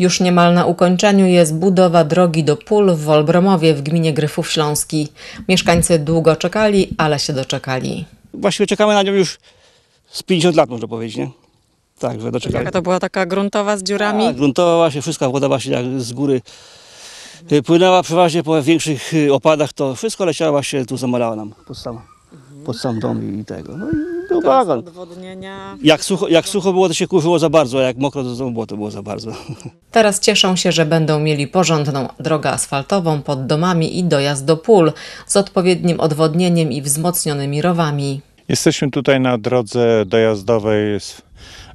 Już niemal na ukończeniu jest budowa drogi do pól w Wolbromowie w gminie Gryfów Śląski. Mieszkańcy długo czekali, ale się doczekali. Właściwie czekamy na nią już z 50 lat, można powiedzieć, nie? Tak, że doczekali. Jaka to była taka gruntowa z dziurami? A, tak, gruntowa się, wszystko woda właśnie jak z góry y, płynęła przeważnie po większych y, opadach, to wszystko leciało właśnie tu zamalała nam pod sam, pod sam dom i tego. No i jak sucho, jak sucho było, to się kurzyło za bardzo, a jak mokro, to znowu było, to było za bardzo. Teraz cieszą się, że będą mieli porządną drogę asfaltową pod domami i dojazd do pól z odpowiednim odwodnieniem i wzmocnionymi rowami. Jesteśmy tutaj na drodze dojazdowej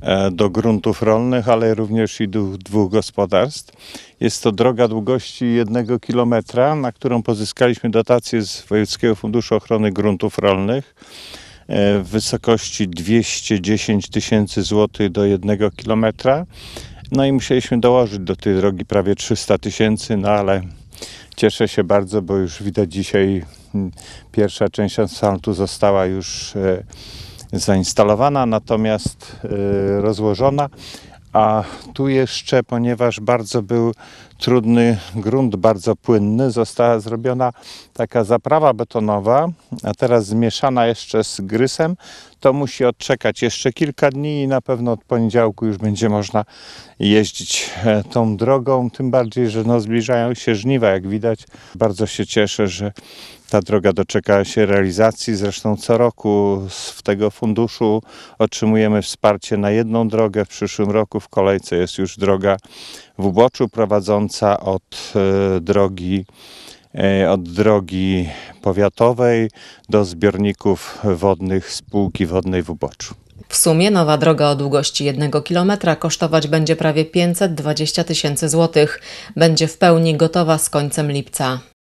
e, do gruntów rolnych, ale również i do dwóch gospodarstw. Jest to droga długości jednego kilometra, na którą pozyskaliśmy dotację z Wojewódzkiego Funduszu Ochrony Gruntów Rolnych. E, w wysokości 210 tysięcy złotych do jednego kilometra. No i musieliśmy dołożyć do tej drogi prawie 300 tysięcy, no ale cieszę się bardzo, bo już widać dzisiaj mm, pierwsza część asfaltu została już e, zainstalowana, natomiast e, rozłożona, a tu jeszcze, ponieważ bardzo był trudny grunt, bardzo płynny, została zrobiona taka zaprawa betonowa, a teraz zmieszana jeszcze z grysem. To musi odczekać jeszcze kilka dni i na pewno od poniedziałku już będzie można jeździć e, tą drogą. Tym bardziej, że no zbliżają się żniwa, jak widać. Bardzo się cieszę, że ta droga doczeka się realizacji. Zresztą co roku z tego funduszu otrzymujemy wsparcie na jedną drogę. W przyszłym roku w kolejce jest już droga w Uboczu prowadząca od e, drogi e, od drogi powiatowej do zbiorników wodnych spółki wodnej w Uboczu. W sumie nowa droga o długości 1 km kosztować będzie prawie 520 tysięcy złotych. Będzie w pełni gotowa z końcem lipca.